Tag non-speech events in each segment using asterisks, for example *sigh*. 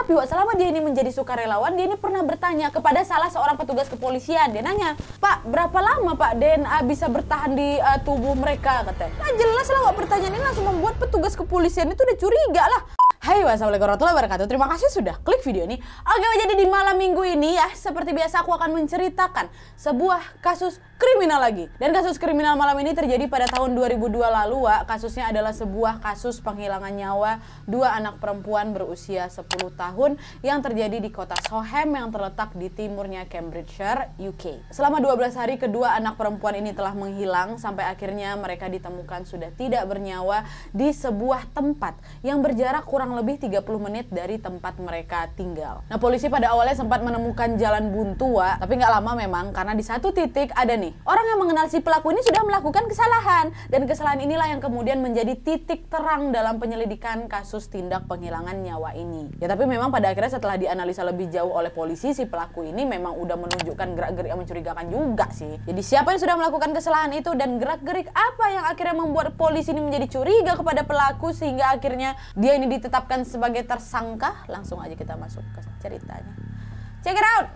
Tapi waktu selama dia ini menjadi sukarelawan, dia ini pernah bertanya kepada salah seorang petugas kepolisian. Dia nanya, Pak, berapa lama Pak DNA bisa bertahan di uh, tubuh mereka? Katanya. Nah jelas lah pertanyaan ini langsung membuat petugas kepolisian itu udah curiga lah. Hai wassalamualaikum warahmatullahi wabarakatuh Terima kasih sudah klik video ini Oke jadi di malam minggu ini ya Seperti biasa aku akan menceritakan Sebuah kasus kriminal lagi Dan kasus kriminal malam ini terjadi pada tahun 2002 lalu wa Kasusnya adalah sebuah kasus penghilangan nyawa Dua anak perempuan berusia 10 tahun Yang terjadi di kota Sohem Yang terletak di timurnya Cambridgeshire, UK Selama 12 hari kedua anak perempuan ini telah menghilang Sampai akhirnya mereka ditemukan sudah tidak bernyawa Di sebuah tempat yang berjarak kurang kurang lebih 30 menit dari tempat mereka tinggal. Nah, polisi pada awalnya sempat menemukan jalan Buntua, tapi nggak lama memang karena di satu titik ada nih orang yang mengenal si pelaku ini sudah melakukan kesalahan dan kesalahan inilah yang kemudian menjadi titik terang dalam penyelidikan kasus tindak penghilangan nyawa ini. Ya, tapi memang pada akhirnya setelah dianalisa lebih jauh oleh polisi si pelaku ini memang udah menunjukkan gerak-gerik yang mencurigakan juga sih. Jadi siapa yang sudah melakukan kesalahan itu dan gerak-gerik apa yang akhirnya membuat polisi ini menjadi curiga kepada pelaku sehingga akhirnya dia ini ditetap ditetapkan sebagai tersangka, langsung aja kita masuk ke ceritanya. Check it out.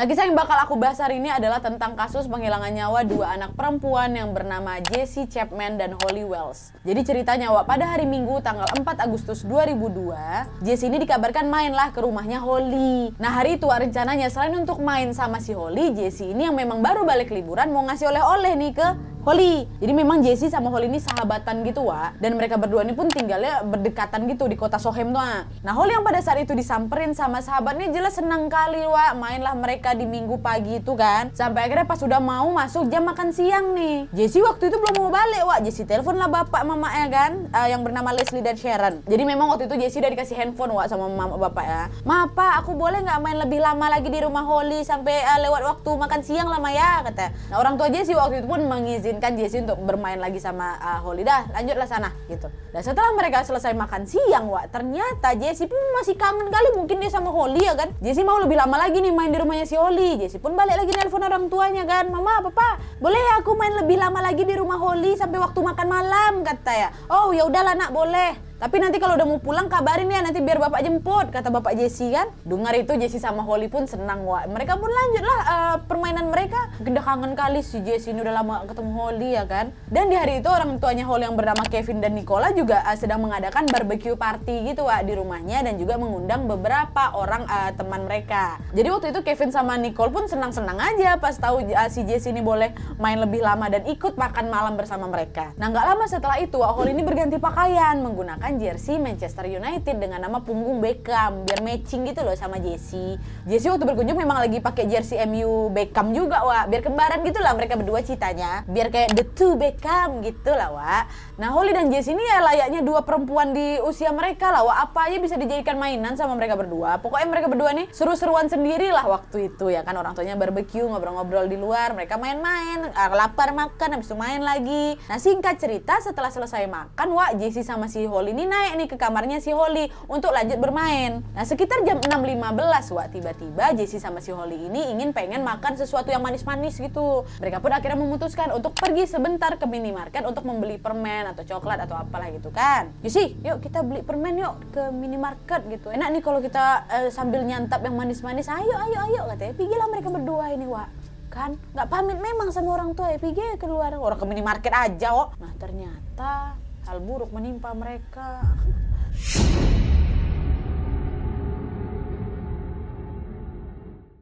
Nah, kisah yang bakal aku bahas hari ini adalah tentang kasus penghilangan nyawa dua anak perempuan yang bernama Jesse Chapman dan Holly Wells. Jadi ceritanya, nyawa pada hari Minggu tanggal 4 Agustus 2002, Jesse ini dikabarkan mainlah ke rumahnya Holly. Nah, hari itu rencananya selain untuk main sama si Holly, Jesse ini yang memang baru balik liburan mau ngasih oleh-oleh nih ke Holly. Jadi memang Jesse sama Holly ini sahabatan gitu, wa, Dan mereka berdua ini pun tinggalnya berdekatan gitu di kota Sohem tuh, Wa. Ah. Nah, Holly yang pada saat itu disamperin sama sahabatnya jelas senang kali, wa, Mainlah mereka di minggu pagi itu kan. Sampai akhirnya pas sudah mau masuk jam makan siang nih. Jesse waktu itu belum mau balik, wa. Jesse telepon lah bapak mamanya kan, uh, yang bernama Leslie dan Sharon. Jadi memang waktu itu Jesse udah dikasih handphone, wa sama mama bapak ya. Ma, pak, aku boleh nggak main lebih lama lagi di rumah Holly sampai uh, lewat waktu makan siang lama ya, kata. Nah, orang tua Jesse waktu itu pun mengizinkan kan Jesse untuk bermain lagi sama uh, Holly dah lanjutlah sana gitu dan setelah mereka selesai makan siang wa ternyata Jesse pun masih kangen kali mungkin dia sama Holly ya kan Jesse mau lebih lama lagi nih main di rumahnya si Holly Jesse pun balik lagi nelpon orang tuanya kan mama papa boleh ya aku main lebih lama lagi di rumah Holly sampai waktu makan malam kata ya oh ya udahlah nak boleh tapi nanti kalau udah mau pulang kabarin ya nanti biar bapak jemput kata bapak Jesse kan. Dengar itu Jesse sama Holly pun senang wah. Mereka pun lanjutlah uh, permainan mereka. Udah kangen kali si Jesse ini udah lama ketemu Holly ya kan. Dan di hari itu orang tuanya Holly yang bernama Kevin dan Nicola juga uh, sedang mengadakan barbecue party gitu wah di rumahnya dan juga mengundang beberapa orang uh, teman mereka. Jadi waktu itu Kevin sama Nicole pun senang-senang aja pas tahu uh, si Jesse ini boleh main lebih lama dan ikut makan malam bersama mereka. Nah nggak lama setelah itu Holly ini berganti pakaian menggunakan jersey Manchester United dengan nama punggung Beckham biar matching gitu loh sama Jesse. Jesse waktu berkunjung memang lagi pakai jersey MU Beckham juga wa biar kembaran gitu lah mereka berdua citanya biar kayak the two Beckham gitu lah wa. Nah Holly dan Jesse ini ya layaknya dua perempuan di usia mereka lah wa apa aja bisa dijadikan mainan sama mereka berdua. Pokoknya mereka berdua nih seru-seruan sendiri lah waktu itu ya kan orang tuanya barbecue ngobrol-ngobrol di luar mereka main-main ah, lapar makan habis itu main lagi. Nah singkat cerita setelah selesai makan wa Jesse sama si Holly ini ini naik nih ke kamarnya si Holly untuk lanjut bermain. Nah sekitar jam 6.15 Wak tiba-tiba Jesse sama si Holly ini ingin pengen makan sesuatu yang manis-manis gitu. Mereka pun akhirnya memutuskan untuk pergi sebentar ke minimarket untuk membeli permen atau coklat atau apalah gitu kan. Jesse yuk kita beli permen yuk ke minimarket gitu. Enak nih kalau kita uh, sambil nyantap yang manis-manis. Ayo ayo ayo katanya. Pergilah mereka berdua ini Wak kan nggak pamit memang sama orang tua ya pergi keluar orang ke minimarket aja kok nah ternyata hal buruk menimpa mereka.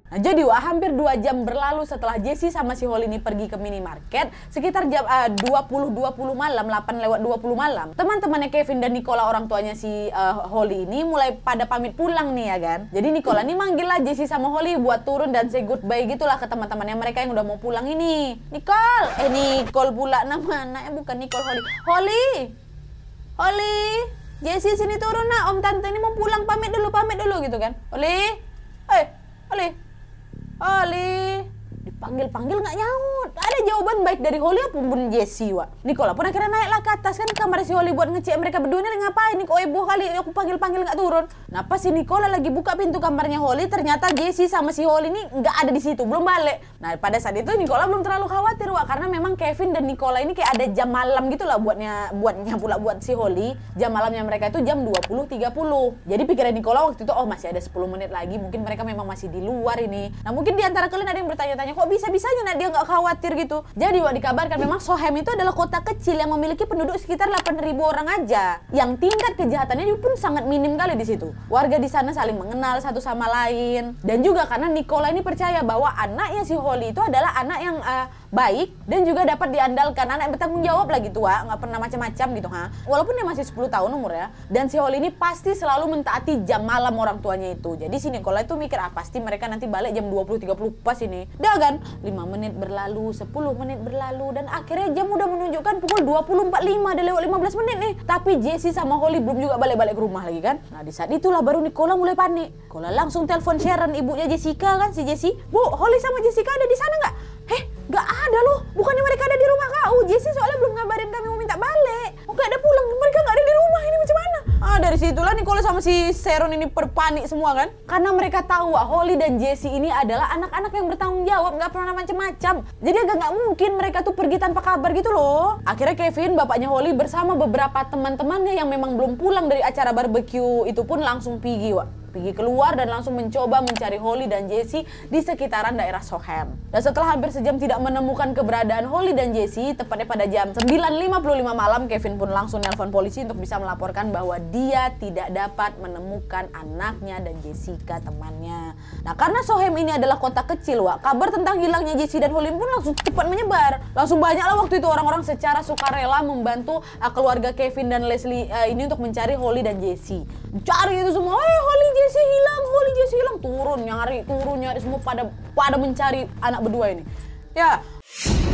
Nah, jadi wah hampir dua jam berlalu setelah Jesse sama si Holly ini pergi ke minimarket sekitar jam eh, uh, 20-20 malam, 8 lewat 20 malam. Teman-temannya Kevin dan Nicola orang tuanya si uh, Holly ini mulai pada pamit pulang nih ya kan. Jadi Nicola nih manggil lah Jesse sama Holly buat turun dan say goodbye gitulah ke teman-temannya mereka yang udah mau pulang ini. Nicole, eh Nicole pula nama anaknya eh, bukan Nicole Holly. Holly. Holly. Jesse sini turun nak, om tante ini mau pulang pamit dulu, pamit dulu gitu kan. Holly. Eh, hey, Holly 二零。panggil-panggil nggak nyaut. Ada jawaban baik dari Holly apapun Jesse, wa. Nicola pun akhirnya naiklah ke atas kan kamar si Holly buat ngecek mereka berdua ini ngapain. Nih, kok ibu kali aku panggil-panggil nggak turun. Nah si Nicola lagi buka pintu kamarnya Holly, ternyata Jesse sama si Holly ini nggak ada di situ, belum balik. Nah pada saat itu Nicola belum terlalu khawatir, wa, karena memang Kevin dan Nicola ini kayak ada jam malam gitu lah buatnya, buatnya pula buat si Holly. Jam malamnya mereka itu jam 20.30. Jadi pikiran Nicola waktu itu, oh masih ada 10 menit lagi, mungkin mereka memang masih di luar ini. Nah mungkin di antara kalian ada yang bertanya-tanya, kok bisa-bisanya nah dia nggak khawatir gitu. Jadi waktu dikabarkan memang Sohem itu adalah kota kecil yang memiliki penduduk sekitar 8.000 orang aja. Yang tingkat kejahatannya pun sangat minim kali di situ. Warga di sana saling mengenal satu sama lain. Dan juga karena Nikola ini percaya bahwa anaknya si Holly itu adalah anak yang uh, baik dan juga dapat diandalkan anak bertanggung jawab lagi tua nggak pernah macam-macam gitu ha walaupun dia masih 10 tahun umurnya dan si Holly ini pasti selalu mentaati jam malam orang tuanya itu jadi si Nicola itu mikir ah pasti mereka nanti balik jam 20.30 pas ini dah kan 5 menit berlalu 10 menit berlalu dan akhirnya jam udah menunjukkan pukul 20.45 ada lewat 15 menit nih tapi Jesse sama Holly belum juga balik-balik ke rumah lagi kan nah di saat itulah baru Nicola mulai panik Nicola langsung telepon Sharon ibunya Jessica kan si Jesse bu Holly sama Jessica ada di sana nggak heh Gak ada loh, bukannya mereka ada di rumah kau. Jesse soalnya belum ngabarin kami mau minta balik. Oh gak ada pulang, mereka gak ada di rumah, ini macam mana? Ah dari situlah Nicole sama si seron ini perpanik semua kan. Karena mereka tahu ah, Holly dan Jesse ini adalah anak-anak yang bertanggung jawab, gak pernah macam-macam. Jadi agak nggak mungkin mereka tuh pergi tanpa kabar gitu loh. Akhirnya Kevin, bapaknya Holly bersama beberapa teman-temannya yang memang belum pulang dari acara barbeque itu pun langsung pergi, Wak pergi keluar dan langsung mencoba mencari Holly dan Jesse di sekitaran daerah Sohem. Dan setelah hampir sejam tidak menemukan keberadaan Holly dan Jesse, tepatnya pada jam 9.55 malam, Kevin pun langsung nelpon polisi untuk bisa melaporkan bahwa dia tidak dapat menemukan anaknya dan Jessica temannya. Nah karena Sohem ini adalah kota kecil, Wak, kabar tentang hilangnya Jesse dan Holly pun langsung cepat menyebar. Langsung banyaklah waktu itu orang-orang secara sukarela membantu eh, keluarga Kevin dan Leslie eh, ini untuk mencari Holly dan Jesse cari itu semua, eh Holly Jesse hilang, Holly Jesse hilang, turun nyari, turun nyari semua pada pada mencari anak berdua ini. Ya. Yeah.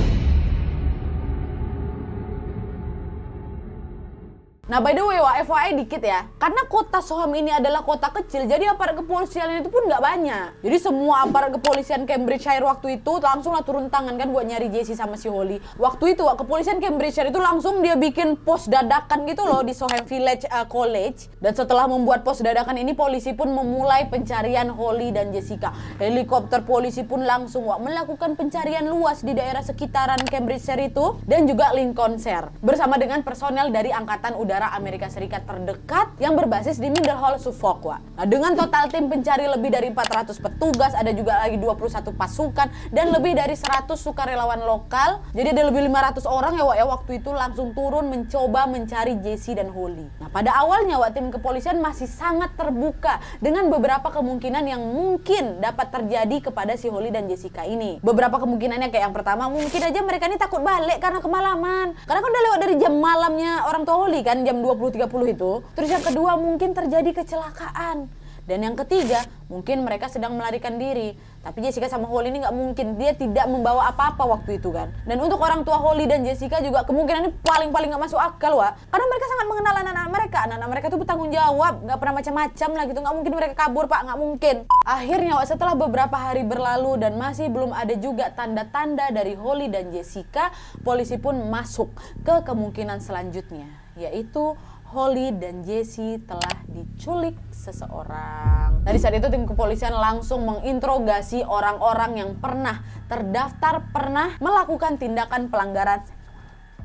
Nah by the way FYI dikit ya Karena kota Soham ini adalah kota kecil Jadi aparat kepolisian itu pun gak banyak Jadi semua aparat kepolisian Cambridgeshire waktu itu Langsunglah turun tangan kan buat nyari Jesse sama si Holly Waktu itu kepolisian Cambridgeshire itu langsung dia bikin pos dadakan gitu loh Di Soham Village uh, College Dan setelah membuat pos dadakan ini Polisi pun memulai pencarian Holly dan Jessica Helikopter polisi pun langsung wak, melakukan pencarian luas di daerah sekitaran Cambridgeshire itu Dan juga Lincolnshire Bersama dengan personel dari Angkatan Udara negara Amerika Serikat terdekat yang berbasis di Middle Hall, Suffolk, Wak. Nah, dengan total tim pencari lebih dari 400 petugas, ada juga lagi 21 pasukan, dan lebih dari 100 sukarelawan lokal. Jadi ada lebih 500 orang ya, Wak, ya waktu itu langsung turun mencoba mencari Jesse dan Holly. Nah, pada awalnya, Wak, tim kepolisian masih sangat terbuka dengan beberapa kemungkinan yang mungkin dapat terjadi kepada si Holly dan Jessica ini. Beberapa kemungkinannya kayak yang pertama, mungkin aja mereka ini takut balik karena kemalaman. Karena kan udah lewat dari jam malamnya orang tua Holly kan, puluh jam 20.30 itu. Terus yang kedua mungkin terjadi kecelakaan. Dan yang ketiga, mungkin mereka sedang melarikan diri. Tapi Jessica sama Holly ini nggak mungkin dia tidak membawa apa-apa waktu itu kan. Dan untuk orang tua Holly dan Jessica juga kemungkinan ini paling-paling nggak masuk akal wa. Karena mereka sangat mengenal anak-anak mereka. Anak-anak mereka tuh bertanggung jawab, nggak pernah macam-macam lah gitu. Nggak mungkin mereka kabur pak, nggak mungkin. Akhirnya wa setelah beberapa hari berlalu dan masih belum ada juga tanda-tanda dari Holly dan Jessica, polisi pun masuk ke kemungkinan selanjutnya yaitu Holly dan Jesse telah diculik seseorang. Dari saat itu tim kepolisian langsung menginterogasi orang-orang yang pernah terdaftar pernah melakukan tindakan pelanggaran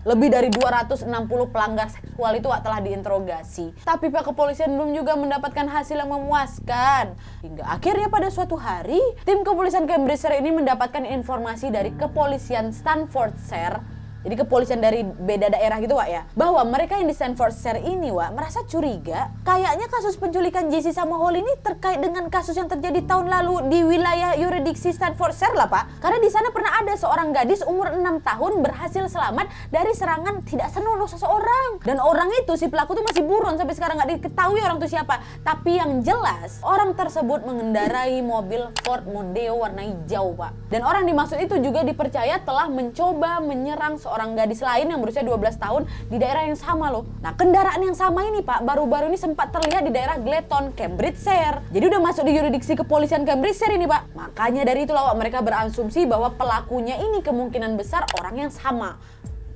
lebih dari 260 pelanggar seksual itu telah diinterogasi. Tapi pihak kepolisian belum juga mendapatkan hasil yang memuaskan. Hingga akhirnya pada suatu hari, tim kepolisian Cambridgeshire ini mendapatkan informasi dari kepolisian Stanfordshire jadi kepolisian dari beda daerah gitu, Wak ya. Bahwa mereka yang di Stanford Share ini, Wak, merasa curiga kayaknya kasus penculikan JC sama Holly ini terkait dengan kasus yang terjadi tahun lalu di wilayah yuridiksi Stanford Share lah, Pak. Karena di sana pernah ada seorang gadis umur 6 tahun berhasil selamat dari serangan tidak senonoh seseorang. Dan orang itu si pelaku tuh masih buron sampai sekarang nggak diketahui orang itu siapa. Tapi yang jelas, orang tersebut mengendarai mobil Ford Mondeo warna hijau, Pak. Dan orang dimaksud itu juga dipercaya telah mencoba menyerang seorang gadis lain yang berusia 12 tahun di daerah yang sama loh. Nah, kendaraan yang sama ini Pak baru-baru ini sempat terlihat di daerah Gleton, Cambridgeshire. Jadi udah masuk di yuridiksi kepolisian Cambridgeshire ini Pak. Makanya dari itu lawak mereka berasumsi bahwa pelakunya ini kemungkinan besar orang yang sama.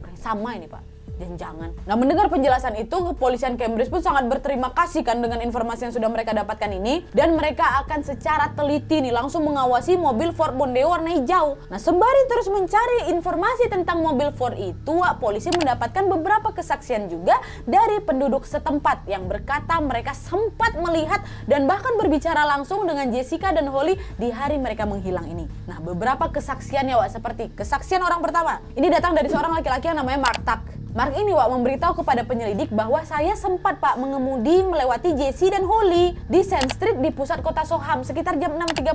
Orang yang sama ini Pak jangan. Nah, mendengar penjelasan itu, kepolisian Cambridge pun sangat berterima kasih kan dengan informasi yang sudah mereka dapatkan ini dan mereka akan secara teliti nih langsung mengawasi mobil Ford Mondeo warna hijau. Nah, sembari terus mencari informasi tentang mobil Ford itu, polisi mendapatkan beberapa kesaksian juga dari penduduk setempat yang berkata mereka sempat melihat dan bahkan berbicara langsung dengan Jessica dan Holly di hari mereka menghilang ini. Nah, beberapa kesaksian ya, Wak, seperti kesaksian orang pertama. Ini datang dari seorang laki-laki yang namanya Martak. Mark ini Wak memberitahu kepada penyelidik bahwa saya sempat Pak mengemudi melewati Jesse dan Holly di Sand Street di pusat kota Soham sekitar jam 6.30.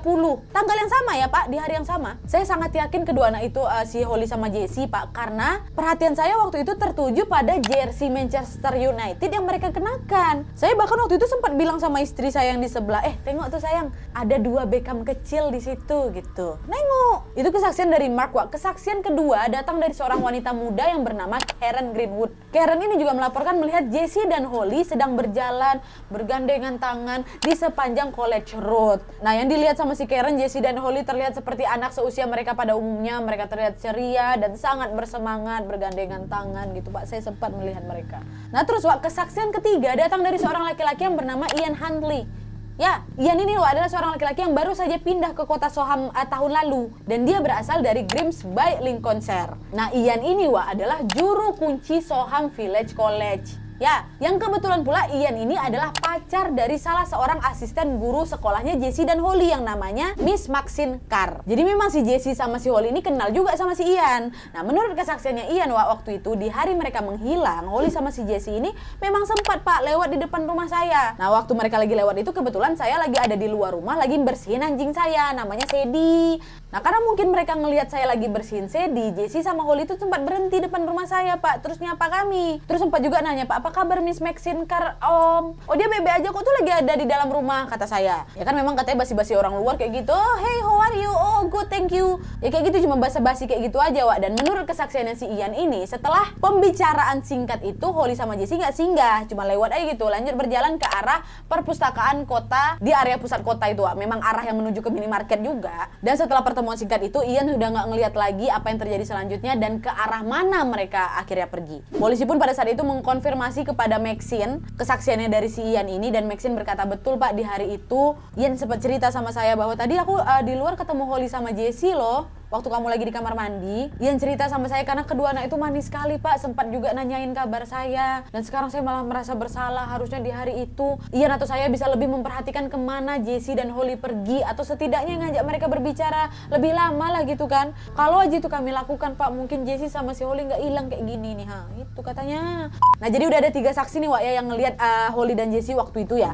Tanggal yang sama ya Pak, di hari yang sama. Saya sangat yakin kedua anak itu uh, si Holly sama Jesse Pak karena perhatian saya waktu itu tertuju pada jersey Manchester United yang mereka kenakan. Saya bahkan waktu itu sempat bilang sama istri saya yang di sebelah, "Eh, tengok tuh sayang, ada dua Beckham kecil di situ." gitu. Nengok. Itu kesaksian dari Mark Wak. Kesaksian kedua datang dari seorang wanita muda yang bernama Karen Greenwood. Karen ini juga melaporkan melihat Jesse dan Holly sedang berjalan bergandengan tangan di sepanjang College Road. Nah, yang dilihat sama si Karen, Jesse dan Holly terlihat seperti anak seusia mereka pada umumnya. Mereka terlihat ceria dan sangat bersemangat bergandengan tangan gitu, Pak. Saya sempat melihat mereka. Nah, terus Wak, kesaksian ketiga datang dari seorang laki-laki yang bernama Ian Huntley. Ya, Yan ini adalah seorang laki-laki yang baru saja pindah ke kota Soham uh, tahun lalu dan dia berasal dari Grims by Lincolnshire. Nah, Ian ini wah adalah juru kunci Soham Village College. Ya, yang kebetulan pula Ian ini adalah pacar dari salah seorang asisten guru sekolahnya Jesse dan Holly yang namanya Miss Maxine Carr. Jadi memang si Jesse sama si Holly ini kenal juga sama si Ian. Nah, menurut kesaksiannya Ian waktu itu di hari mereka menghilang, Holly sama si Jesse ini memang sempat Pak lewat di depan rumah saya. Nah, waktu mereka lagi lewat itu kebetulan saya lagi ada di luar rumah lagi bersihin anjing saya, namanya Sedi. Nah, karena mungkin mereka ngelihat saya lagi bersihin Sedi, Jesse sama Holly itu sempat berhenti depan rumah saya, Pak. Terus nyapa kami. Terus sempat juga nanya, Pak, apa apa kabar Miss Maxine? Kar Om? Oh dia bebe aja kok tuh lagi ada di dalam rumah kata saya. Ya kan memang katanya basi-basi orang luar kayak gitu. Oh, hey how are you? Oh good thank you. Ya kayak gitu cuma basa-basi kayak gitu aja Wak. Dan menurut kesaksiannya si Ian ini setelah pembicaraan singkat itu Holly sama Jesse nggak singgah cuma lewat aja gitu lanjut berjalan ke arah perpustakaan kota di area pusat kota itu Wak. Memang arah yang menuju ke minimarket juga. Dan setelah pertemuan singkat itu Ian sudah nggak ngelihat lagi apa yang terjadi selanjutnya dan ke arah mana mereka akhirnya pergi. Polisi pun pada saat itu mengkonfirmasi kepada Maxine kesaksiannya dari si Ian ini dan Maxine berkata betul Pak di hari itu Ian sempat cerita sama saya bahwa tadi aku uh, di luar ketemu Holly sama Jesse loh waktu kamu lagi di kamar mandi, yang cerita sama saya karena kedua anak itu manis sekali pak, sempat juga nanyain kabar saya. Dan sekarang saya malah merasa bersalah, harusnya di hari itu Ian atau saya bisa lebih memperhatikan kemana Jesse dan Holly pergi atau setidaknya ngajak mereka berbicara lebih lama lah gitu kan. Kalau aja itu kami lakukan pak, mungkin Jesse sama si Holly nggak hilang kayak gini nih ha, itu katanya. Nah jadi udah ada tiga saksi nih Wak ya yang ngelihat uh, Holly dan Jesse waktu itu ya.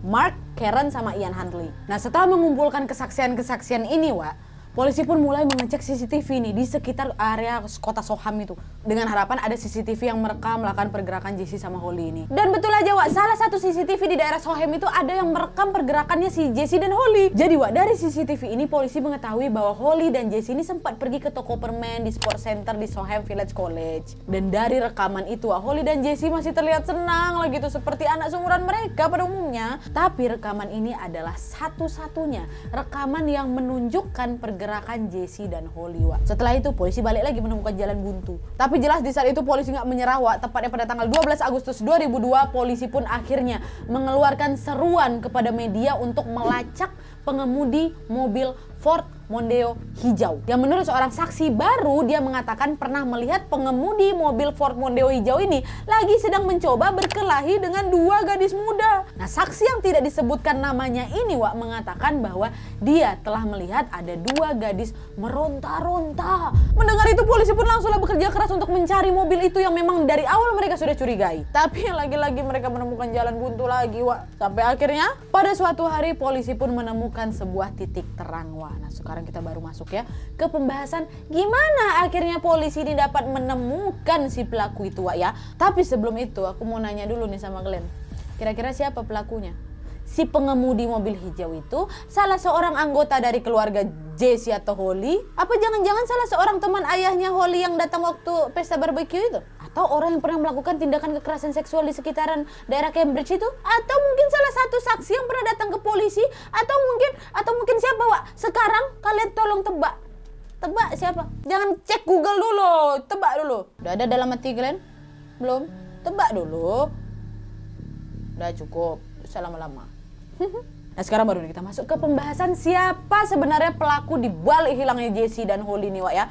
Mark, Karen, sama Ian Huntley. Nah setelah mengumpulkan kesaksian-kesaksian ini Wak, Polisi pun mulai mengecek CCTV ini di sekitar area kota Soham itu dengan harapan ada CCTV yang merekam melakukan pergerakan Jesse sama Holly ini. Dan betul aja Wak, salah satu CCTV di daerah Soham itu ada yang merekam pergerakannya si Jesse dan Holly. Jadi Wak, dari CCTV ini polisi mengetahui bahwa Holly dan Jesse ini sempat pergi ke toko permen di Sport Center di Soham Village College. Dan dari rekaman itu Wak, Holly dan Jesse masih terlihat senang lah gitu seperti anak seumuran mereka pada umumnya. Tapi rekaman ini adalah satu-satunya rekaman yang menunjukkan pergerakan pergerakan Jesse dan Holly, Wak. Setelah itu, polisi balik lagi menemukan jalan buntu. Tapi jelas di saat itu polisi nggak menyerah, Wak. Tepatnya pada tanggal 12 Agustus 2002, polisi pun akhirnya mengeluarkan seruan kepada media untuk melacak pengemudi mobil Ford Mondeo hijau. Yang menurut seorang saksi baru, dia mengatakan pernah melihat pengemudi mobil Ford Mondeo hijau ini lagi sedang mencoba berkelahi dengan dua gadis muda. Nah, saksi yang tidak disebutkan namanya ini, Wak, mengatakan bahwa dia telah melihat ada dua gadis meronta-ronta. Mendengar itu, polisi pun langsunglah bekerja keras untuk mencari mobil itu yang memang dari awal mereka sudah curigai. Tapi lagi-lagi mereka menemukan jalan buntu lagi, Wak. Sampai akhirnya, pada suatu hari polisi pun menemukan sebuah titik terang, Wak bawah. Nah, sekarang kita baru masuk ya ke pembahasan gimana akhirnya polisi ini dapat menemukan si pelaku itu, Wak ya. Tapi sebelum itu aku mau nanya dulu nih sama Glenn. Kira-kira siapa pelakunya? Si pengemudi mobil hijau itu salah seorang anggota dari keluarga Jesse atau Holly? Apa jangan-jangan salah seorang teman ayahnya Holly yang datang waktu pesta barbeque itu? atau orang yang pernah melakukan tindakan kekerasan seksual di sekitaran daerah Cambridge itu atau mungkin salah satu saksi yang pernah datang ke polisi atau mungkin atau mungkin siapa Wak sekarang kalian tolong tebak tebak siapa jangan cek Google dulu tebak dulu udah ada dalam hati kalian belum tebak dulu udah cukup selama lama-lama *laughs* Nah sekarang baru kita masuk ke pembahasan siapa sebenarnya pelaku di balik hilangnya Jesse dan Holly nih Wak ya.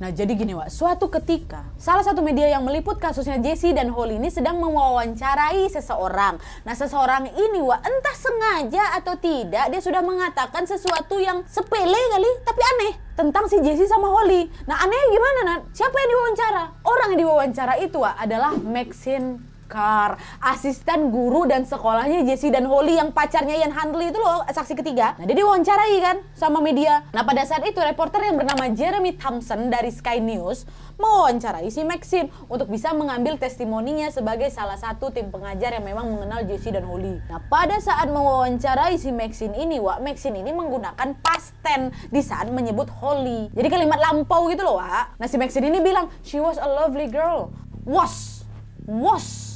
Nah, jadi gini, Wak. Suatu ketika, salah satu media yang meliput kasusnya Jesse dan Holly ini sedang mewawancarai seseorang. Nah, seseorang ini, Wak, entah sengaja atau tidak, dia sudah mengatakan sesuatu yang sepele kali, tapi aneh tentang si Jesse sama Holly. Nah, anehnya gimana, Nat? Siapa yang diwawancara? Orang yang diwawancara itu, Wak, adalah Maxine Oscar, asisten guru dan sekolahnya Jesse dan Holly yang pacarnya Ian Huntley itu loh saksi ketiga. Nah dia diwawancarai kan sama media. Nah pada saat itu reporter yang bernama Jeremy Thompson dari Sky News mewawancarai si Maxim untuk bisa mengambil testimoninya sebagai salah satu tim pengajar yang memang mengenal Jesse dan Holly. Nah pada saat mewawancarai si Maxim ini, Wak, Maxim ini menggunakan past tense di saat menyebut Holly. Jadi kalimat lampau gitu loh, Wak. Nah si Maxim ini bilang, she was a lovely girl. Was. Was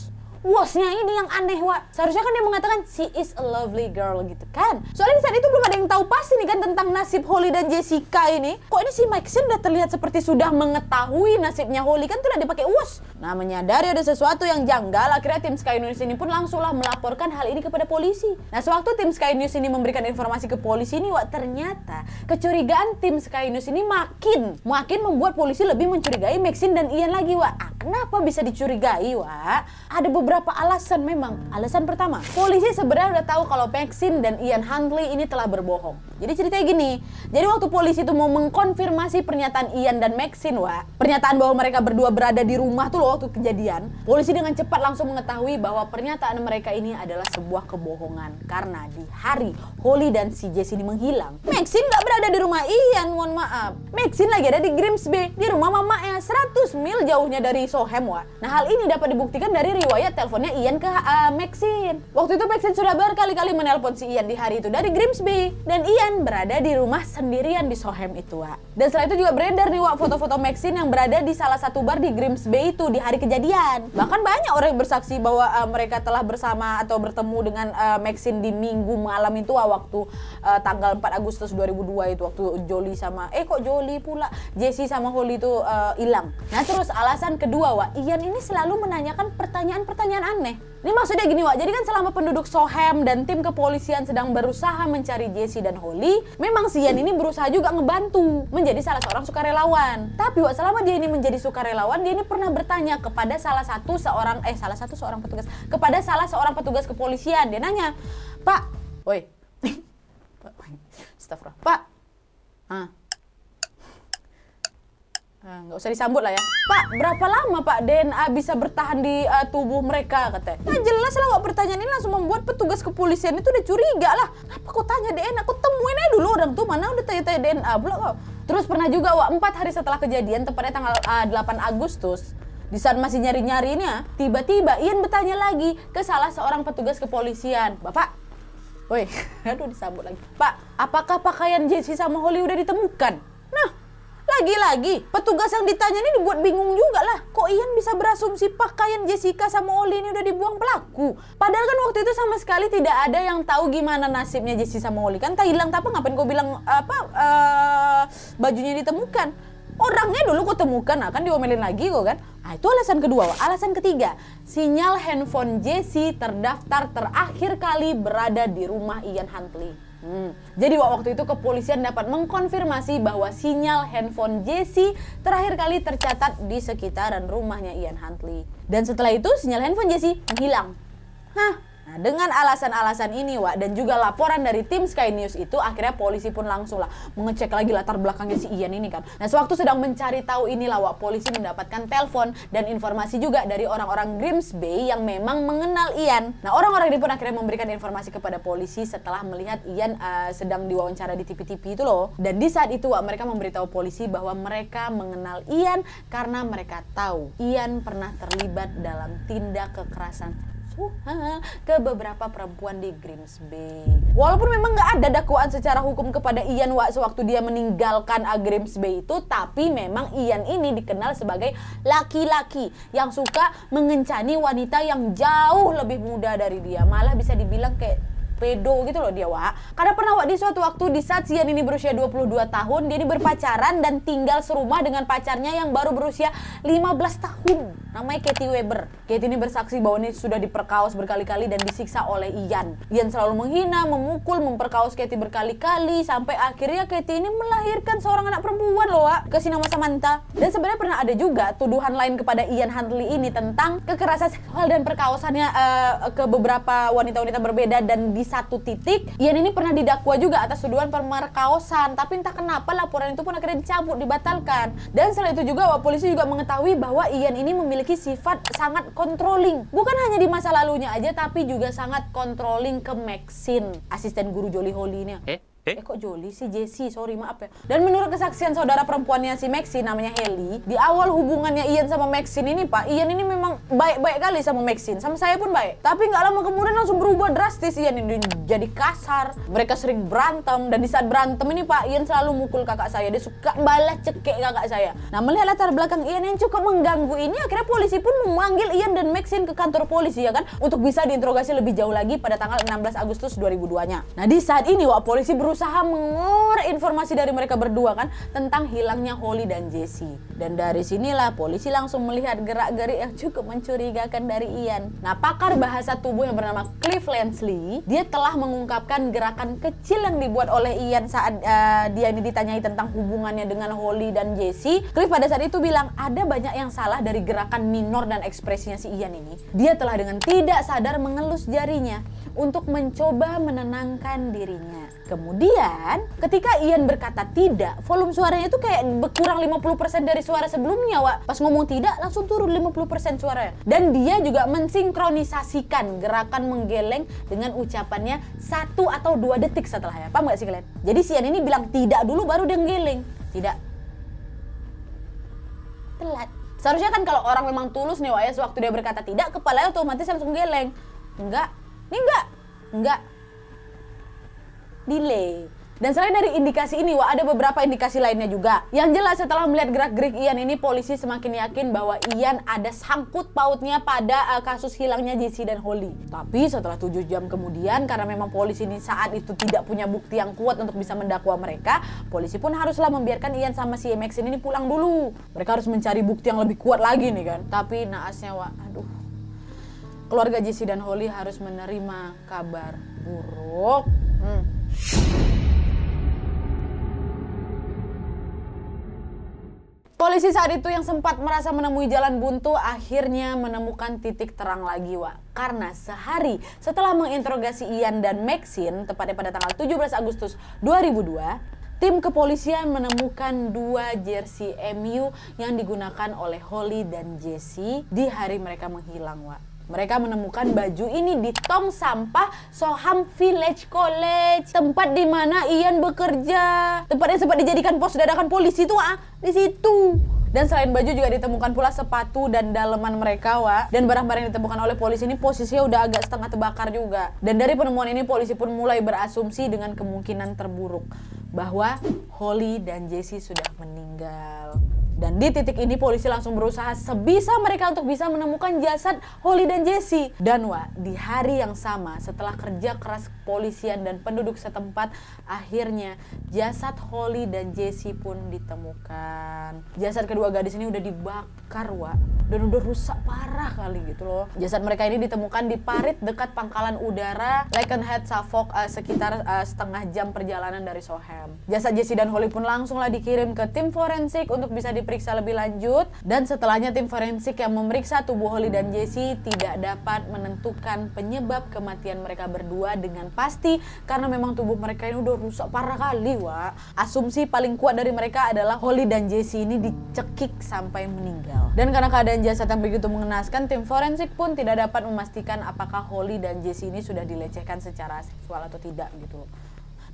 wosnya ini yang aneh wa seharusnya kan dia mengatakan she is a lovely girl gitu kan soalnya saat itu belum ada yang tahu pasti nih kan tentang nasib Holly dan Jessica ini kok ini si Maxine udah terlihat seperti sudah mengetahui nasibnya Holly kan tuh udah dipakai was Nah, menyadari ada sesuatu yang janggal, akhirnya tim Sky News ini pun langsunglah melaporkan hal ini kepada polisi. Nah, sewaktu tim Sky News ini memberikan informasi ke polisi ini, wah ternyata kecurigaan tim Sky News ini makin makin membuat polisi lebih mencurigai Maxine dan Ian lagi, wah. Ah, kenapa bisa dicurigai, wah? Ada beberapa alasan memang. Alasan pertama, polisi sebenarnya udah tahu kalau Maxine dan Ian Huntley ini telah berbohong. Jadi ceritanya gini, jadi waktu polisi itu mau mengkonfirmasi pernyataan Ian dan Maxine, wah, pernyataan bahwa mereka berdua berada di rumah tuh loh waktu kejadian, polisi dengan cepat langsung mengetahui bahwa pernyataan mereka ini adalah sebuah kebohongan. Karena di hari Holly dan si Jess ini menghilang, Maxine gak berada di rumah Ian, mohon maaf. Maxine lagi ada di Grimsby, di rumah mamanya 100 mil jauhnya dari Soham, wa. Nah, hal ini dapat dibuktikan dari riwayat teleponnya Ian ke uh, Maxine. Waktu itu Maxine sudah berkali-kali menelpon si Ian di hari itu dari Grimsby. Dan Ian berada di rumah sendirian di Soham itu, wa. Dan setelah itu juga beredar nih, wa, foto-foto Maxine yang berada di salah satu bar di Grimsby itu di hari kejadian. Bahkan banyak orang yang bersaksi bahwa uh, mereka telah bersama atau bertemu dengan uh, Maxine di minggu malam itu uh, waktu uh, tanggal 4 Agustus 2002 itu waktu Jolie sama eh kok Jolie pula Jesse sama Holly itu hilang. nah terus alasan kedua, Wak, Ian ini selalu menanyakan pertanyaan-pertanyaan aneh ini maksudnya gini Wak, jadi kan selama penduduk Sohem dan tim kepolisian sedang berusaha mencari Jesse dan Holly, memang Sian ini berusaha juga ngebantu menjadi salah seorang sukarelawan. Tapi Wak, selama dia ini menjadi sukarelawan, dia ini pernah bertanya kepada salah satu seorang, eh salah satu seorang petugas, kepada salah seorang petugas kepolisian. Dia nanya, Pak, woi, *laughs* Pak, Pak, ah, Ah, nggak usah disambut lah ya. Pak, berapa lama Pak DNA bisa bertahan di uh, tubuh mereka katanya. Nah jelas lah kok pertanyaan ini langsung membuat petugas kepolisian itu udah curiga lah. Apa kok tanya DNA? kok temuin aja dulu orang tuh mana udah tanya-tanya DNA belum kok. Terus pernah juga wah empat hari setelah kejadian tepatnya tanggal uh, eh, 8 Agustus di saat masih nyari-nyarinya, ah, tiba-tiba Ian bertanya lagi ke salah seorang petugas kepolisian. Bapak, woi, *laughs* aduh disambut lagi. Pak, apakah pakaian Jesse sama Holly udah ditemukan? Nah, lagi-lagi, petugas yang ditanya ini dibuat bingung juga lah. Kok Ian bisa berasumsi pakaian Jessica sama Oli ini udah dibuang pelaku? Padahal kan waktu itu sama sekali tidak ada yang tahu gimana nasibnya Jessica sama Oli. Kan tak hilang tapi ngapain kau bilang apa uh, bajunya ditemukan? Orangnya dulu kau temukan, akan nah diomelin lagi kok kan? Nah, itu alasan kedua. Alasan ketiga, sinyal handphone Jessie terdaftar terakhir kali berada di rumah Ian Huntley. Hmm. Jadi waktu itu kepolisian dapat mengkonfirmasi bahwa sinyal handphone Jesse terakhir kali tercatat di sekitaran rumahnya Ian Huntley. Dan setelah itu sinyal handphone Jesse menghilang. Hah, Nah, dengan alasan-alasan ini, Wak, dan juga laporan dari tim Sky News itu, akhirnya polisi pun langsung lah mengecek lagi latar belakangnya si Ian ini kan. Nah, sewaktu sedang mencari tahu inilah, Wak, polisi mendapatkan telepon dan informasi juga dari orang-orang Grims Bay yang memang mengenal Ian. Nah, orang-orang ini pun akhirnya memberikan informasi kepada polisi setelah melihat Ian uh, sedang diwawancara di TV-TV itu loh. Dan di saat itu, Wak, mereka memberitahu polisi bahwa mereka mengenal Ian karena mereka tahu Ian pernah terlibat dalam tindak kekerasan Suha ke beberapa perempuan di Grimsby. Bay. Walaupun memang nggak ada dakwaan secara hukum kepada Ian sewaktu dia meninggalkan ah, Grims Bay itu, tapi memang Ian ini dikenal sebagai laki-laki yang suka mengencani wanita yang jauh lebih muda dari dia. Malah bisa dibilang kayak pedo gitu loh dia, Wak. Karena pernah Wak di suatu waktu di saat Sian ini berusia 22 tahun, dia ini berpacaran dan tinggal serumah dengan pacarnya yang baru berusia 15 tahun. Namanya Katie Weber. Katie ini bersaksi bahwa ini sudah diperkaos berkali-kali dan disiksa oleh Ian. Ian selalu menghina, memukul, memperkaos Katie berkali-kali sampai akhirnya Katie ini melahirkan seorang anak perempuan loh, Wak. Kasih nama Samantha. Dan sebenarnya pernah ada juga tuduhan lain kepada Ian Huntley ini tentang kekerasan seksual dan perkaosannya uh, ke beberapa wanita-wanita berbeda dan bisa satu titik Ian ini pernah didakwa juga atas tuduhan pemerkosaan tapi entah kenapa laporan itu pun akhirnya dicabut dibatalkan dan selain itu juga polisi juga mengetahui bahwa Ian ini memiliki sifat sangat controlling bukan hanya di masa lalunya aja tapi juga sangat controlling ke Maxine asisten guru Jolly Holly-nya eh? Eh? eh kok Joli sih Jesse sorry maaf ya. Dan menurut kesaksian saudara perempuannya si Maxi namanya Heli, di awal hubungannya Ian sama Maxin ini Pak, Ian ini memang baik-baik kali sama Maxin, sama saya pun baik. Tapi nggak lama kemudian langsung berubah drastis Ian ini jadi kasar. Mereka sering berantem dan di saat berantem ini Pak Ian selalu mukul kakak saya, dia suka balas cekik kakak saya. Nah melihat latar belakang Ian yang cukup mengganggu ini, akhirnya polisi pun memanggil Ian dan Maxin ke kantor polisi ya kan untuk bisa diinterogasi lebih jauh lagi pada tanggal 16 Agustus 2002-nya. Nah di saat ini Wak polisi berusaha berusaha mengorek informasi dari mereka berdua kan tentang hilangnya Holly dan Jesse. Dan dari sinilah polisi langsung melihat gerak-gerik yang cukup mencurigakan dari Ian. Nah, pakar bahasa tubuh yang bernama Cliff Lansley, dia telah mengungkapkan gerakan kecil yang dibuat oleh Ian saat uh, dia ini ditanyai tentang hubungannya dengan Holly dan Jesse. Cliff pada saat itu bilang ada banyak yang salah dari gerakan minor dan ekspresinya si Ian ini. Dia telah dengan tidak sadar mengelus jarinya untuk mencoba menenangkan dirinya. Kemudian ketika Ian berkata tidak, volume suaranya itu kayak berkurang 50% dari suara sebelumnya, Wak. Pas ngomong tidak, langsung turun 50% suaranya. Dan dia juga mensinkronisasikan gerakan menggeleng dengan ucapannya satu atau dua detik setelahnya. Paham gak sih kalian? Jadi si Ian ini bilang tidak dulu baru dia menggeleng. Tidak. Telat. Seharusnya kan kalau orang memang tulus nih, Wak, ya, waktu dia berkata tidak, kepalanya otomatis langsung geleng. Enggak. Ini enggak. Enggak delay. Dan selain dari indikasi ini, Wak, ada beberapa indikasi lainnya juga. Yang jelas setelah melihat gerak-gerik Ian ini, polisi semakin yakin bahwa Ian ada sangkut pautnya pada uh, kasus hilangnya Jesse dan Holly. Tapi setelah 7 jam kemudian, karena memang polisi ini saat itu tidak punya bukti yang kuat untuk bisa mendakwa mereka, polisi pun haruslah membiarkan Ian sama si MX ini pulang dulu. Mereka harus mencari bukti yang lebih kuat lagi nih kan. Tapi naasnya, Wak, aduh. Keluarga Jesse dan Holly harus menerima kabar buruk. Hmm Polisi saat itu yang sempat merasa menemui jalan buntu akhirnya menemukan titik terang lagi, Wak. Karena sehari setelah menginterogasi Ian dan Maxine, tepatnya pada tanggal 17 Agustus 2002, tim kepolisian menemukan dua jersey MU yang digunakan oleh Holly dan Jesse di hari mereka menghilang, Wak. Mereka menemukan baju ini di tong sampah Soham Village College, tempat di mana Ian bekerja. Tempat yang sempat dijadikan pos dadakan polisi itu ah, di situ. Dan selain baju juga ditemukan pula sepatu dan daleman mereka, wa Dan barang-barang yang ditemukan oleh polisi ini posisinya udah agak setengah terbakar juga. Dan dari penemuan ini polisi pun mulai berasumsi dengan kemungkinan terburuk bahwa Holly dan Jesse sudah meninggal. Dan di titik ini polisi langsung berusaha sebisa mereka untuk bisa menemukan jasad Holly dan Jesse. Dan wah, di hari yang sama setelah kerja keras kepolisian dan penduduk setempat, akhirnya jasad Holly dan Jesse pun ditemukan. Jasad kedua gadis ini udah dibakar Wak. Dan udah rusak parah kali gitu loh. Jasad mereka ini ditemukan di parit dekat pangkalan udara Lakenhead, Suffolk uh, sekitar uh, setengah jam perjalanan dari Soham. Jasad Jesse dan Holly pun langsunglah dikirim ke tim forensik untuk bisa di diperiksa lebih lanjut dan setelahnya tim forensik yang memeriksa tubuh Holly dan Jesse tidak dapat menentukan penyebab kematian mereka berdua dengan pasti karena memang tubuh mereka ini udah rusak parah kali, Wak. Asumsi paling kuat dari mereka adalah Holly dan Jesse ini dicekik sampai meninggal. Dan karena keadaan jasad yang begitu mengenaskan, tim forensik pun tidak dapat memastikan apakah Holly dan Jesse ini sudah dilecehkan secara seksual atau tidak gitu.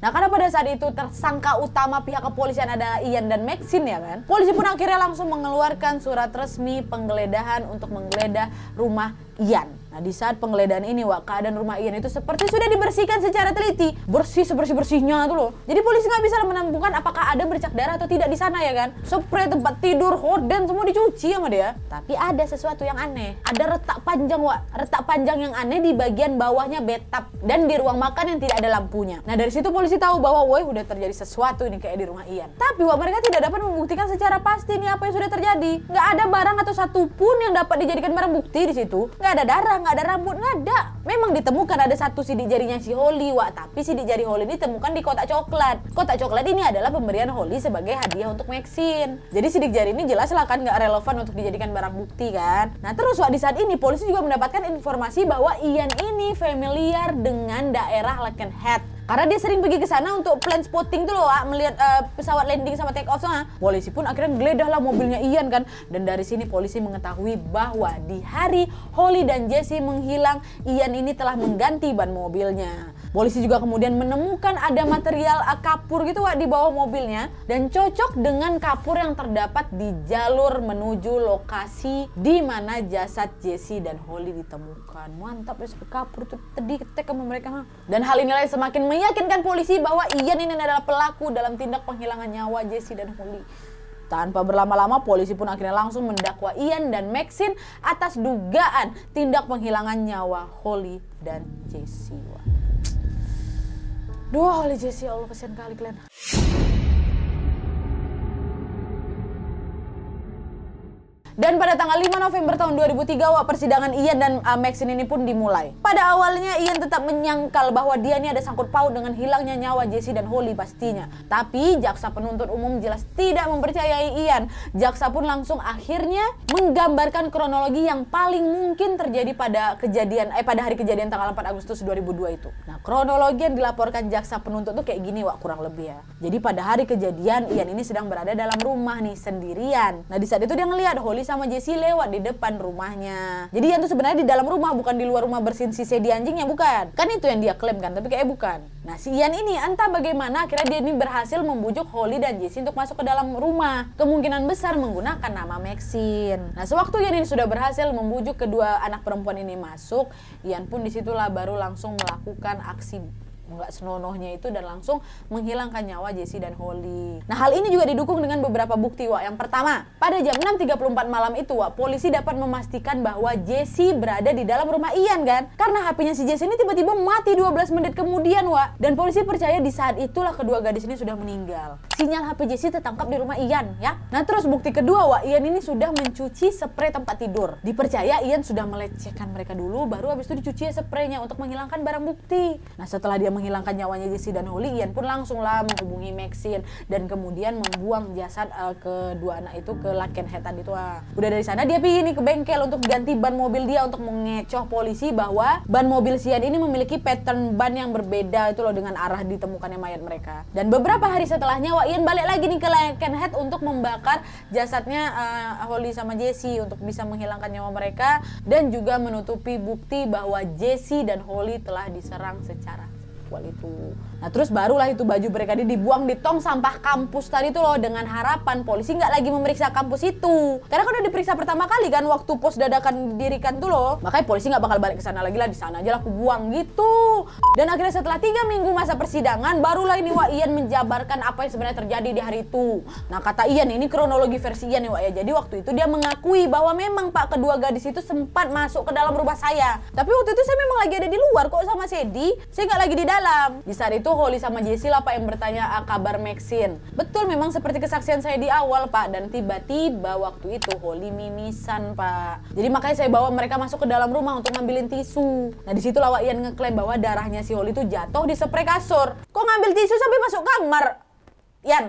Nah karena pada saat itu tersangka utama pihak kepolisian adalah Ian dan Maxine ya kan. Polisi pun akhirnya langsung mengeluarkan surat resmi penggeledahan untuk menggeledah rumah Ian. Nah, di saat penggeledahan ini, Wak, keadaan rumah Ian itu seperti sudah dibersihkan secara teliti. Bersih sebersih-bersihnya tuh loh. Jadi polisi nggak bisa menemukan apakah ada bercak darah atau tidak di sana ya kan. Spray tempat tidur, horden, semua dicuci sama dia. Tapi ada sesuatu yang aneh. Ada retak panjang, Wak. Retak panjang yang aneh di bagian bawahnya betap Dan di ruang makan yang tidak ada lampunya. Nah, dari situ polisi tahu bahwa, woi, udah terjadi sesuatu ini kayak di rumah Ian. Tapi, Wak, mereka tidak dapat membuktikan secara pasti nih apa yang sudah terjadi. Nggak ada barang atau satupun yang dapat dijadikan barang bukti di situ. Nggak nggak ada darah, nggak ada rambut, nggak ada. Memang ditemukan ada satu sidik jarinya si Holly, Wak. Tapi sidik jari Holly ditemukan di kotak coklat. Kotak coklat ini adalah pemberian Holly sebagai hadiah untuk Maxine. Jadi sidik jari ini jelas lah kan nggak relevan untuk dijadikan barang bukti kan. Nah terus Wak di saat ini polisi juga mendapatkan informasi bahwa Ian ini familiar dengan daerah Lakenhead karena dia sering pergi ke sana untuk plan spotting tuh loh, ah, melihat uh, pesawat landing sama take off sana. Ah. Polisi pun akhirnya geledah lah mobilnya Ian kan. Dan dari sini polisi mengetahui bahwa di hari Holly dan Jesse menghilang, Ian ini telah mengganti ban mobilnya. Polisi juga kemudian menemukan ada material kapur gitu Wak di bawah mobilnya dan cocok dengan kapur yang terdapat di jalur menuju lokasi di mana jasad Jesse dan Holly ditemukan. Mantap ya kapur tuh tadi ketek sama mereka. Dan hal inilah yang semakin meyakinkan polisi bahwa Ian ini adalah pelaku dalam tindak penghilangan nyawa Jesse dan Holly. Tanpa berlama-lama, polisi pun akhirnya langsung mendakwa Ian dan Maxine atas dugaan tindak penghilangan nyawa Holly dan Jesse. Duh, oleh Jesse, ya Allah kesian kali kalian. Dan pada tanggal 5 November tahun 2003, wak persidangan Ian dan uh, Maxine ini pun dimulai. Pada awalnya Ian tetap menyangkal bahwa dia ini ada sangkut paut dengan hilangnya nyawa Jesse dan Holly pastinya. Tapi jaksa penuntut umum jelas tidak mempercayai Ian. Jaksa pun langsung akhirnya menggambarkan kronologi yang paling mungkin terjadi pada kejadian eh pada hari kejadian tanggal 4 Agustus 2002 itu. Nah, kronologi yang dilaporkan jaksa penuntut tuh kayak gini wak kurang lebih ya. Jadi pada hari kejadian Ian ini sedang berada dalam rumah nih sendirian. Nah, di saat itu dia ngelihat Holly sama Jesse lewat di depan rumahnya. Jadi yang tuh sebenarnya di dalam rumah bukan di luar rumah bersin si Sadie anjingnya bukan. Kan itu yang dia klaim kan, tapi kayaknya bukan. Nah si Ian ini entah bagaimana akhirnya dia ini berhasil membujuk Holly dan Jesse untuk masuk ke dalam rumah. Kemungkinan besar menggunakan nama Maxine. Nah sewaktu Ian ini sudah berhasil membujuk kedua anak perempuan ini masuk, Ian pun disitulah baru langsung melakukan aksi nggak senonohnya itu dan langsung menghilangkan nyawa Jesse dan Holly. Nah, hal ini juga didukung dengan beberapa bukti, Wak. Yang pertama, pada jam 6.34 malam itu, Wak, polisi dapat memastikan bahwa Jesse berada di dalam rumah Ian, kan? Karena HP-nya si Jesse ini tiba-tiba mati 12 menit kemudian, Wak. Dan polisi percaya di saat itulah kedua gadis ini sudah meninggal. Sinyal HP Jesse tertangkap di rumah Ian, ya. Nah, terus bukti kedua, Wak, Ian ini sudah mencuci spray tempat tidur. Dipercaya Ian sudah melecehkan mereka dulu, baru habis itu dicuci ya spraynya untuk menghilangkan barang bukti. Nah, setelah dia menghilangkan nyawanya Jesse dan Holly, Ian pun langsunglah menghubungi Maxine dan kemudian membuang jasad uh, kedua anak itu ke Lakenhead tadi itu. Ah, udah dari sana dia pergi nih ke bengkel untuk ganti ban mobil dia untuk mengecoh polisi bahwa ban mobil Sian ini memiliki pattern ban yang berbeda itu loh dengan arah ditemukannya mayat mereka. Dan beberapa hari setelahnya Ian balik lagi nih ke Lakenhead untuk membakar jasadnya uh, Holly sama Jesse untuk bisa menghilangkan nyawa mereka dan juga menutupi bukti bahwa Jesse dan Holly telah diserang secara perempuan itu Nah terus barulah itu baju mereka di dibuang di tong sampah kampus tadi tuh loh dengan harapan polisi nggak lagi memeriksa kampus itu. Karena kan udah diperiksa pertama kali kan waktu pos dadakan didirikan tuh loh. Makanya polisi nggak bakal balik ke sana lagi lah di sana aja lah aku buang gitu. Dan akhirnya setelah tiga minggu masa persidangan barulah ini Wak Ian menjabarkan apa yang sebenarnya terjadi di hari itu. Nah kata Ian ini kronologi versi Ian nih ya, Wak ya. Jadi waktu itu dia mengakui bahwa memang pak kedua gadis itu sempat masuk ke dalam rumah saya. Tapi waktu itu saya memang lagi ada di luar kok sama Sedi. Saya nggak lagi di dalam. Di saat itu itu Holly sama Jesse lah Pak yang bertanya ah, kabar Maxine. Betul memang seperti kesaksian saya di awal Pak dan tiba-tiba waktu itu Holly mimisan Pak. Jadi makanya saya bawa mereka masuk ke dalam rumah untuk ngambilin tisu. Nah di situ Wak Ian ngeklaim bahwa darahnya si Holly itu jatuh di spray kasur. Kok ngambil tisu sampai masuk kamar? Ian,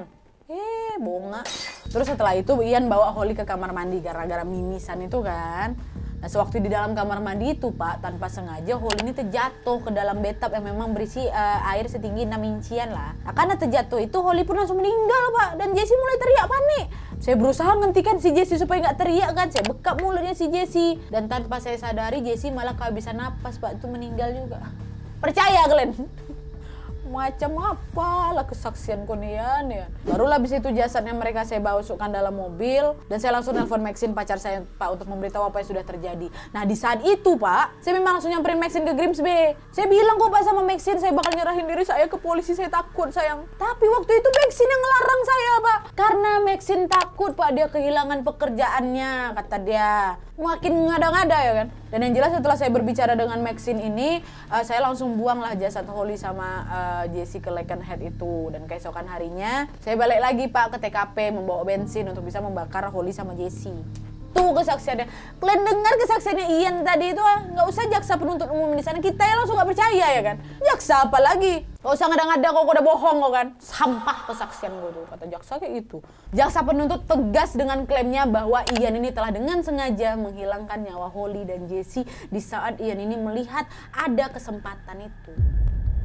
eh bonga. Terus setelah itu Ian bawa Holly ke kamar mandi gara-gara mimisan itu kan. Nah, sewaktu di dalam kamar mandi itu, Pak, tanpa sengaja hole ini terjatuh ke dalam bathtub yang memang berisi uh, air setinggi 6 incian lah. Nah, karena terjatuh itu Holly pun langsung meninggal, Pak. Dan Jesse mulai teriak panik. Saya berusaha menghentikan si Jesse supaya nggak teriak kan. Saya bekap mulutnya si Jesse. Dan tanpa saya sadari Jesse malah kehabisan napas, Pak. Itu meninggal juga. Percaya, Glenn macam apa lah kesaksian kunian ya. Baru habis itu jasadnya mereka saya bawa masukkan dalam mobil dan saya langsung nelpon Maxin pacar saya Pak untuk memberitahu apa yang sudah terjadi. Nah di saat itu Pak, saya memang langsung nyamperin Maxin ke Grims Bay. Saya bilang kok Pak sama Maxin saya bakal nyerahin diri saya ke polisi saya takut sayang. Tapi waktu itu Maxin yang ngelarang saya Pak karena Maxin takut Pak dia kehilangan pekerjaannya kata dia. Makin ngada-ngada ya kan. Dan yang jelas setelah saya berbicara dengan Maxin ini, uh, saya langsung buanglah jasad Holly sama uh, uh, eh, Jesse ke Head itu dan keesokan harinya saya balik lagi Pak ke TKP membawa bensin untuk bisa membakar Holly sama Jesse tuh kesaksiannya. Kalian dengar kesaksiannya Ian tadi itu ah? nggak usah jaksa penuntut umum di sana kita ya langsung nggak percaya ya kan. Jaksa apa lagi? nggak usah ngada-ngada kok udah bohong kok kan. Sampah kesaksian gue tuh kata jaksa kayak gitu. Jaksa penuntut tegas dengan klaimnya bahwa Ian ini telah dengan sengaja menghilangkan nyawa Holly dan Jesse di saat Ian ini melihat ada kesempatan itu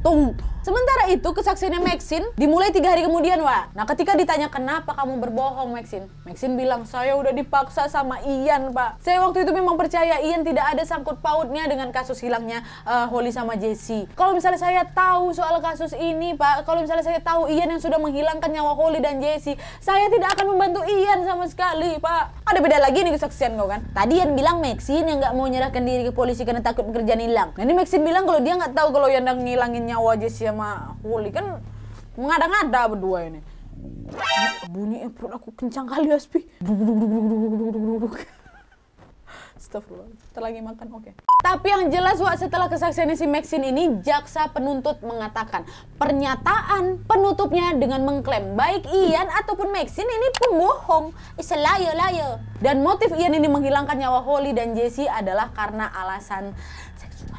jantung. Sementara itu, kesaksiannya Maxin dimulai tiga hari kemudian, Wak. Nah, ketika ditanya kenapa kamu berbohong, Maxin? Maxin bilang, saya udah dipaksa sama Ian, Pak. Saya waktu itu memang percaya Ian tidak ada sangkut pautnya dengan kasus hilangnya uh, Holly sama Jesse. Kalau misalnya saya tahu soal kasus ini, Pak, kalau misalnya saya tahu Ian yang sudah menghilangkan nyawa Holly dan Jesse, saya tidak akan membantu Ian sama sekali, Pak. Ada beda lagi nih kesaksian kau kan? Tadi Ian bilang Maxin yang nggak mau nyerahkan diri ke polisi karena takut pekerjaan hilang. Nanti ini Maxin bilang kalau dia nggak tahu kalau Ian ngilangin nyawa sih sama Huli kan mengada-ngada berdua ini bunyi perut aku kencang kali Aspi Astagfirullah. setelah lagi makan, oke. Okay. Tapi yang jelas, Wak, setelah kesaksian si Maxine ini, jaksa penuntut mengatakan pernyataan penutupnya dengan mengklaim baik Ian ataupun Maxine ini pembohong, iselayo a liar, Dan motif Ian ini menghilangkan nyawa Holly dan Jesse adalah karena alasan seksual.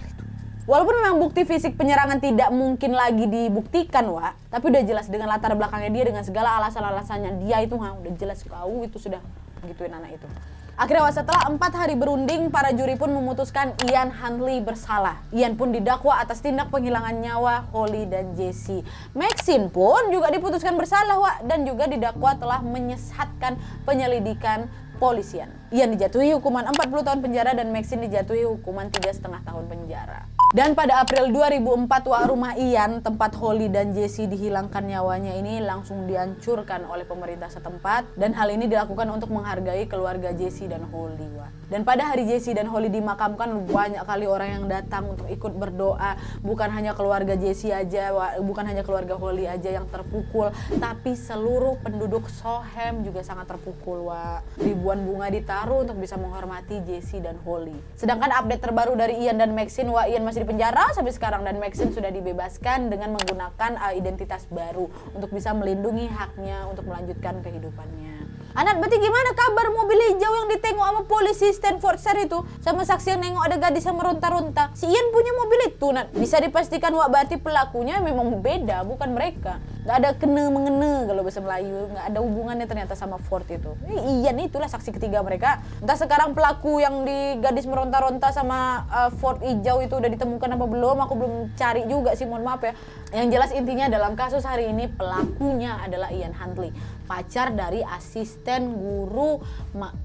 Walaupun memang bukti fisik penyerangan tidak mungkin lagi dibuktikan, Wak. Tapi udah jelas dengan latar belakangnya dia, dengan segala alasan-alasannya dia itu, ha, udah jelas kau itu sudah gituin anak itu. Akhirnya setelah empat hari berunding, para juri pun memutuskan Ian Huntley bersalah. Ian pun didakwa atas tindak penghilangan nyawa Holly dan Jesse. Maxine pun juga diputuskan bersalah, Wak, dan juga didakwa telah menyesatkan penyelidikan polisian. Ian dijatuhi hukuman 40 tahun penjara dan Maxine dijatuhi hukuman tiga setengah tahun penjara. Dan pada April 2004 wa rumah Ian tempat Holly dan Jesse dihilangkan nyawanya ini langsung dihancurkan oleh pemerintah setempat dan hal ini dilakukan untuk menghargai keluarga Jesse dan Holly wa. Dan pada hari Jesse dan Holly dimakamkan banyak kali orang yang datang untuk ikut berdoa bukan hanya keluarga Jesse aja wa, bukan hanya keluarga Holly aja yang terpukul tapi seluruh penduduk Sohem juga sangat terpukul wa. Ribuan bunga ditaruh untuk bisa menghormati Jesse dan Holly. Sedangkan update terbaru dari Ian dan Maxine wa Ian masih masih di penjara sampai sekarang dan Maxine sudah dibebaskan dengan menggunakan uh, identitas baru untuk bisa melindungi haknya untuk melanjutkan kehidupannya Anak, berarti gimana kabar mobil hijau yang ditengok sama polisi Stanfordshire itu? Sama saksi yang nengok ada gadis yang meronta-ronta. Si Ian punya mobil itu, Nat. Bisa dipastikan wak berarti pelakunya memang beda, bukan mereka. Gak ada kena-mengena kalau bahasa Melayu. Gak ada hubungannya ternyata sama Ford itu. Eh, Ian itulah saksi ketiga mereka. Entah sekarang pelaku yang di gadis meronta-ronta sama uh, Ford hijau itu udah ditemukan apa belum, aku belum cari juga sih, mohon maaf ya. Yang jelas intinya dalam kasus hari ini pelakunya adalah Ian Huntley pacar dari asisten guru ma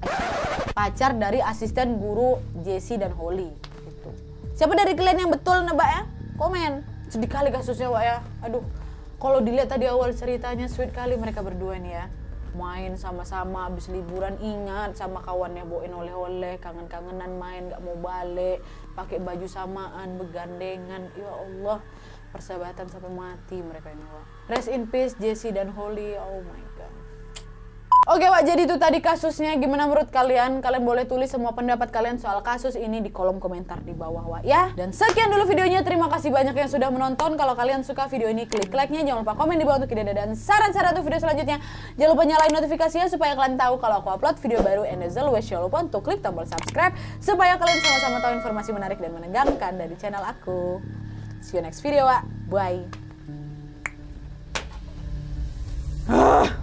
pacar dari asisten guru Jesse dan Holly gitu. Siapa dari kalian yang betul nebak ya? Komen. Sedih kali kasusnya Wak ya. Aduh. Kalau dilihat tadi awal ceritanya sweet kali mereka berdua nih ya main sama-sama habis liburan ingat sama kawannya bawain oleh-oleh kangen-kangenan main gak mau balik pakai baju samaan begandengan ya Allah persahabatan sampai mati mereka ini Allah rest in peace Jesse dan Holly oh my Oke Pak, jadi itu tadi kasusnya. Gimana menurut kalian? Kalian boleh tulis semua pendapat kalian soal kasus ini di kolom komentar di bawah Wak ya. Dan sekian dulu videonya. Terima kasih banyak yang sudah menonton. Kalau kalian suka video ini, klik like-nya. Jangan lupa komen di bawah untuk ide dan saran-saran untuk video selanjutnya. Jangan lupa nyalain notifikasinya supaya kalian tahu kalau aku upload video baru. And as always, jangan lupa untuk klik tombol subscribe supaya kalian sama-sama tahu informasi menarik dan menegangkan dari channel aku. See you next video, Wak. Bye. Ah!